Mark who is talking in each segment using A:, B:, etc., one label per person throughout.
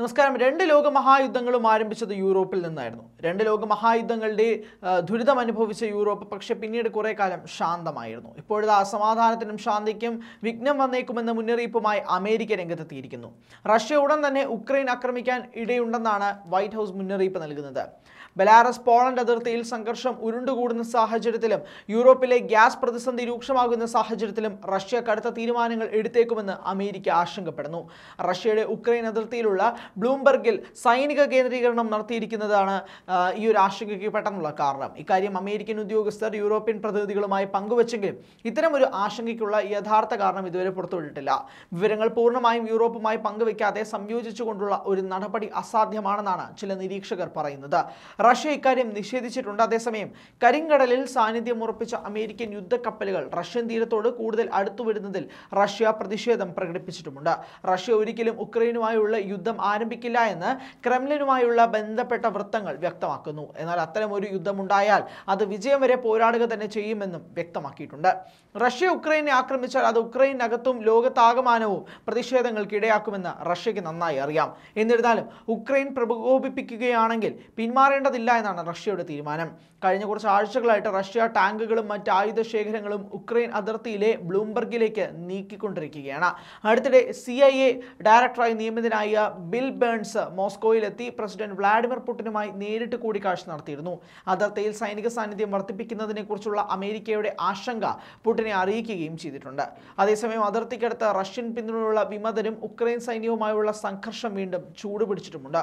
A: നമസ്കാരം രണ്ട് ലോക മഹായുദ്ധങ്ങളും ആരംഭിച്ചത് യൂറോപ്പിൽ നിന്നായിരുന്നു രണ്ട് ലോക മഹായുദ്ധങ്ങളുടെ ദുരിതം അനുഭവിച്ച യൂറോപ്പ് പക്ഷേ പിന്നീട് കുറേ കാലം ശാന്തമായിരുന്നു ഇപ്പോഴത്തെ അസമാധാനത്തിനും ശാന്തിക്കും വിഘ്നം വന്നേക്കുമെന്ന മുന്നറിയിപ്പുമായി അമേരിക്ക രംഗത്തെത്തിയിരിക്കുന്നു റഷ്യ ഉടൻ തന്നെ ഉക്രൈൻ ആക്രമിക്കാൻ ഇടയുണ്ടെന്നാണ് വൈറ്റ് ഹൗസ് മുന്നറിയിപ്പ് നൽകുന്നത് ബലാറസ് പോളണ്ട് അതിർത്തിയിൽ സംഘർഷം ഉരുണ്ടുകൂടുന്ന സാഹചര്യത്തിലും യൂറോപ്പിലെ ഗ്യാസ് പ്രതിസന്ധി രൂക്ഷമാകുന്ന സാഹചര്യത്തിലും റഷ്യ കടുത്ത തീരുമാനങ്ങൾ എടുത്തേക്കുമെന്ന് അമേരിക്ക ആശങ്കപ്പെടുന്നു റഷ്യയുടെ ഉക്രൈൻ അതിർത്തിയിലുള്ള ബ്ലൂംബർഗിൽ സൈനിക കേന്ദ്രീകരണം നടത്തിയിരിക്കുന്നതാണ് ഈ ഒരു ആശങ്കയ്ക്ക് പെട്ടെന്നുള്ള കാരണം ഇക്കാര്യം അമേരിക്കൻ ഉദ്യോഗസ്ഥർ യൂറോപ്യൻ പ്രതിനിധികളുമായി പങ്കുവച്ചെങ്കിലും ഇത്തരം ഒരു ആശങ്കയ്ക്കുള്ള യഥാർത്ഥ കാരണം ഇതുവരെ പുറത്തുവിട്ടിട്ടില്ല വിവരങ്ങൾ പൂർണ്ണമായും യൂറോപ്പുമായി പങ്കുവയ്ക്കാതെ സംയോജിച്ചുകൊണ്ടുള്ള ഒരു നടപടി അസാധ്യമാണെന്നാണ് ചില നിരീക്ഷകർ പറയുന്നത് റഷ്യ ഇക്കാര്യം നിഷേധിച്ചിട്ടുണ്ട് അതേസമയം കരിങ്കടലിൽ സാന്നിധ്യം ഉറപ്പിച്ച അമേരിക്കൻ യുദ്ധക്കപ്പലുകൾ റഷ്യൻ തീരത്തോട് കൂടുതൽ അടുത്തുവിടുന്നതിൽ റഷ്യ പ്രതിഷേധം പ്രകടിപ്പിച്ചിട്ടുമുണ്ട് റഷ്യ ഒരിക്കലും ഉക്രൈനുമായുള്ള യുദ്ധം ആരംഭിക്കില്ല എന്ന് ക്രെംലിനുമായുള്ള ബന്ധപ്പെട്ട വൃത്തങ്ങൾ വ്യക്തമാക്കുന്നു എന്നാൽ അത്തരമൊരു യുദ്ധമുണ്ടായാൽ അത് വിജയം വരെ പോരാടുക തന്നെ ചെയ്യുമെന്നും വ്യക്തമാക്കിയിട്ടുണ്ട് റഷ്യ ഉക്രൈനെ ആക്രമിച്ചാൽ അത് ഉക്രൈനകത്തും ലോകത്താകമാനവും പ്രതിഷേധങ്ങൾക്ക് ഇടയാക്കുമെന്ന് റഷ്യക്ക് നന്നായി അറിയാം എന്നിരുന്നാലും ഉക്രൈൻ പ്രകോപിപ്പിക്കുകയാണെങ്കിൽ പിന്മാറേണ്ടതില്ല എന്നാണ് റഷ്യയുടെ തീരുമാനം കഴിഞ്ഞ കുറച്ച് ആഴ്ചകളായിട്ട് റഷ്യ ടാങ്കുകളും മറ്റ് ആയുധ ശേഖരങ്ങളും ഉക്രൈൻ അതിർത്തിയിലെ ബ്ലൂംബർഗിലേക്ക് നീക്കിക്കൊണ്ടിരിക്കുകയാണ് അടുത്തിടെ സി ഡയറക്ടറായി നിയമിതനായ ബിൽ ബേൺസ് മോസ്കോയിലെത്തി പ്രസിഡന്റ് വ്ളാഡിമിർ പുടിനുമായി നേരിട്ട് കൂടിക്കാഴ്ച നടത്തിയിരുന്നു അതിർത്തിയിൽ സൈനിക സാന്നിധ്യം വർദ്ധിപ്പിക്കുന്നതിനെക്കുറിച്ചുള്ള അമേരിക്കയുടെ ആശങ്ക പുടിനെ അറിയിക്കുകയും ചെയ്തിട്ടുണ്ട് അതേസമയം അതിർത്തിക്കടുത്ത് റഷ്യൻ പിന്തുണയുള്ള വിമതരും ഉക്രൈൻ സൈന്യവുമായുള്ള സംഘർഷം വീണ്ടും ചൂടുപിടിച്ചിട്ടുമുണ്ട്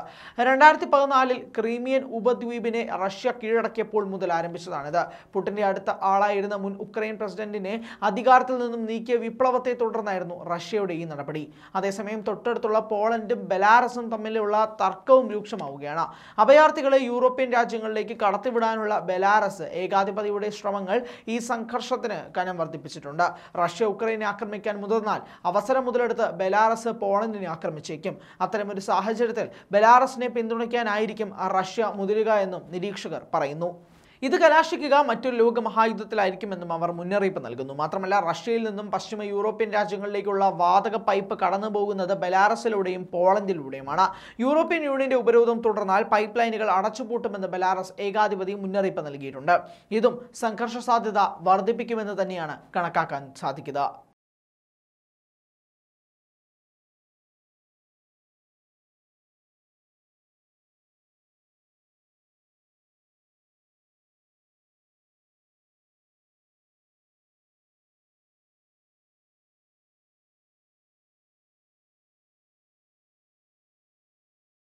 A: രണ്ടായിരത്തി പതിനാലിൽ ക്രീമിയൻ ഉപദ്വീപിനെ റഷ്യ കീഴടക്കിയപ്പോൾ മുതൽ ആരംഭിച്ചതാണിത് പുടിന്റെ അടുത്ത ആളായിരുന്ന മുൻ ഉക്രൈൻ പ്രസിഡന്റിനെ അധികാരത്തിൽ നിന്നും നീക്കിയ വിപ്ലവത്തെ തുടർന്നായിരുന്നു റഷ്യയുടെ ഈ നടപടി അതേസമയം തൊട്ടടുത്തുള്ള പോളണ്ടും ബലാറസ് യുക്തരാഷ്ട്രം തമ്മിലുള്ള തർക്കവും രൂക്ഷമാവുകയാണ് അഭയാർത്ഥികളെ യൂറോപ്യൻ രാജ്യങ്ങളിലേക്ക് കടത്തിവിടാനുള്ള ബെലാറസ് ഏകാധിപതിയുടെ ശ്രമങ്ങൾ ഈ സംഘർഷത്തിന് കനം വർദ്ധിപ്പിച്ചിട്ടുണ്ട് റഷ്യ ഉക്രൈനെ ആക്രമിക്കാൻ മുതിർന്നാൽ അവസരം മുതലെടുത്ത് ബെലാറസ് പോളണ്ടിനെ ആക്രമിച്ചേക്കും അത്തരമൊരു സാഹചര്യത്തിൽ ബെലാറസിനെ പിന്തുണയ്ക്കാനായിരിക്കും റഷ്യ മുതിരുക എന്നും നിരീക്ഷകർ പറയുന്നു ഇത് കലാശിക്കുക മറ്റൊരു ലോക മഹായുദ്ധത്തിലായിരിക്കുമെന്നും അവർ മുന്നറിയിപ്പ് നൽകുന്നു മാത്രമല്ല റഷ്യയിൽ നിന്നും പശ്ചിമ യൂറോപ്യൻ രാജ്യങ്ങളിലേക്കുള്ള വാതക പൈപ്പ് കടന്നു പോകുന്നത് ബലാറസിലൂടെയും പോളണ്ടിലൂടെയുമാണ് യൂറോപ്യൻ യൂണിയന്റെ ഉപരോധം തുടർന്നാൽ പൈപ്പ് ലൈനുകൾ അടച്ചുപൂട്ടുമെന്ന് ബലാറസ് ഏകാധിപതി മുന്നറിയിപ്പ് നൽകിയിട്ടുണ്ട് ഇതും സംഘർഷ സാധ്യത വർദ്ധിപ്പിക്കുമെന്ന് തന്നെയാണ് കണക്കാക്കാൻ സാധിക്കുക